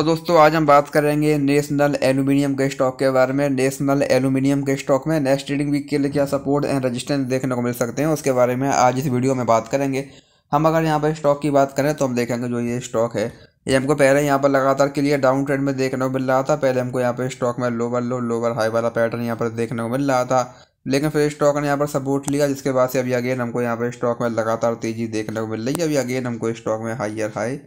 तो दोस्तों आज हम बात करेंगे नेशनल एल्यूमिनियम के स्टॉक के बारे में नेशनल एल्यूमिनियम के स्टॉक में नेक्स्ट ट्रेडिंग वीक के लिए क्या सपोर्ट एंड रेजिस्टेंस देखने को मिल सकते हैं उसके बारे में आज इस वीडियो में बात करेंगे हम अगर यहाँ पर स्टॉक की बात करें तो हम देखेंगे जो ये स्टॉक है ये हमको पहले यहाँ पर लगातार क्लियर डाउन ट्रेंड में देखने को मिल रहा था पहले हमको यहाँ पर स्टॉक में लोवर लो लोवर हाई वाला पैटर्न यहाँ पर देखने को मिल रहा था लेकिन फिर स्टॉक ने यहाँ पर सपोर्ट लिया जिसके बाद से अभी अगेन हमको यहाँ पर स्टॉक में लगातार तेजी देखने को मिल रही है अभी अगेन हमको स्टॉक में हाइयर हाई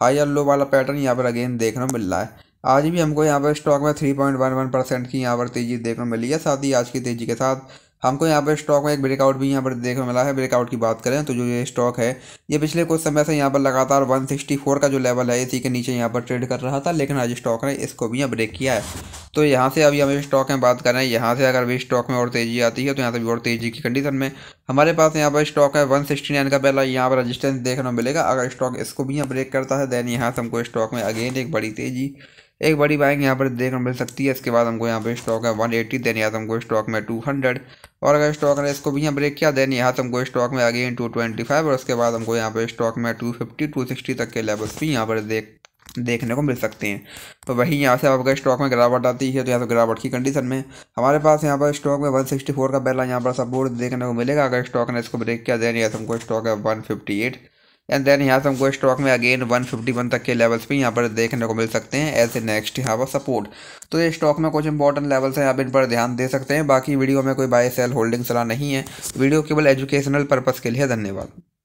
हाई और लो वाला पैटर्न यहाँ पर अगेन देखने को मिल रहा है आज भी हमको यहाँ पर स्टॉक में three point one one percent की यहाँ पर तेजी देखने को मिली है साथ ही आज की तेजी के साथ हमको यहाँ पर स्टॉक में एक ब्रेकआउट भी यहाँ पर देखने मिला है ब्रेकआउट की बात करें तो जो ये स्टॉक है ये पिछले कुछ समय से यहाँ पर लगातार 164 का जो लेवल है इसी के नीचे यहाँ पर ट्रेड कर रहा था लेकिन आज स्टॉक ने इसको भी यहाँ ब्रेक किया है तो यहाँ से अभी हमें स्टॉक में बात कर रहे हैं यहाँ से अगर भी स्टॉक में और तेज़ी आती है तो यहाँ से भी और तेज़ी की कंडीशन में हमारे पास यहाँ पर स्टॉक है वन सिक्सटी नाइन का पहला यहाँ पर रजिस्टेंस देखने मिलेगा अगर स्टॉक इसको भी यहाँ ब्रेक करता है देन यहाँ से हमको स्टॉक में अगेन एक बड़ी तेज़ी एक बड़ी बाइंग यहाँ पर देखने मिल सकती है इसके बाद हमको यहाँ पर स्टॉक है वन एट्टी देन यहाँ हमको स्टॉक में टू हंड्रेड और अगर स्टॉक ने इसको भी यहाँ ब्रेक किया देन यहाँ हमको स्टॉक में अगेन टू ट्वेंटी फाइव और उसके बाद हमको यहाँ पर स्टॉक में टू फिफ्टी टू सिक्सटी तक के लेवल्स भी यहाँ पर देख देखने को मिल सकते हैं तो वहीं यहाँ से अगर स्टॉक में गिरावट आती है तो यहाँ से गिरावट की कंडीशन में हमारे पास यहाँ पर स्टॉक में 164 का पहला यहाँ पर सपोर्ट देखने को मिलेगा अगर स्टॉक ने इसको ब्रेक किया देन यहाँ से हमको स्टॉक है वन एंड देन यहाँ से हमको स्टॉक में अगेन 151 तक के लेवल्स भी यहाँ पर देखने को मिल सकते हैं ऐसे ए नेक्स्ट यहाँ पर सपोर्ट तो ये स्टॉक में कुछ इंपॉर्टेंट लेवल्स हैं आप इन पर ध्यान दे सकते हैं बाकी वीडियो में कोई बाय सेल होल्डिंग सलाह नहीं है वीडियो केवल एजुकेशनल पर्पज़ के लिए धन्यवाद